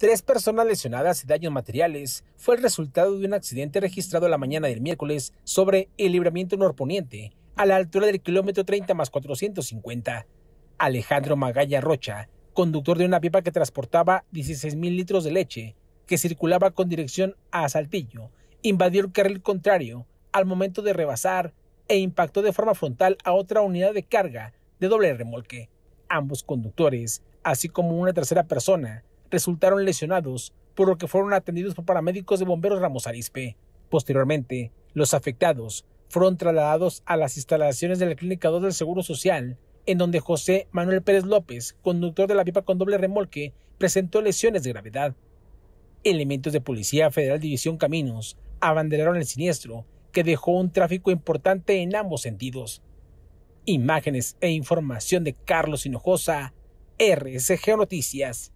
Tres personas lesionadas y daños materiales fue el resultado de un accidente registrado la mañana del miércoles sobre el libramiento norponiente, a la altura del kilómetro 30 más 450. Alejandro Magalla Rocha, conductor de una pipa que transportaba 16 mil litros de leche, que circulaba con dirección a Saltillo, invadió el carril contrario al momento de rebasar e impactó de forma frontal a otra unidad de carga de doble remolque. Ambos conductores, así como una tercera persona, resultaron lesionados, por lo que fueron atendidos por paramédicos de bomberos Ramos Arispe. Posteriormente, los afectados fueron trasladados a las instalaciones de la Clínica 2 del Seguro Social, en donde José Manuel Pérez López, conductor de la pipa con doble remolque, presentó lesiones de gravedad. Elementos de Policía Federal División Caminos abanderaron el siniestro, que dejó un tráfico importante en ambos sentidos. Imágenes e información de Carlos Hinojosa, RSG Noticias.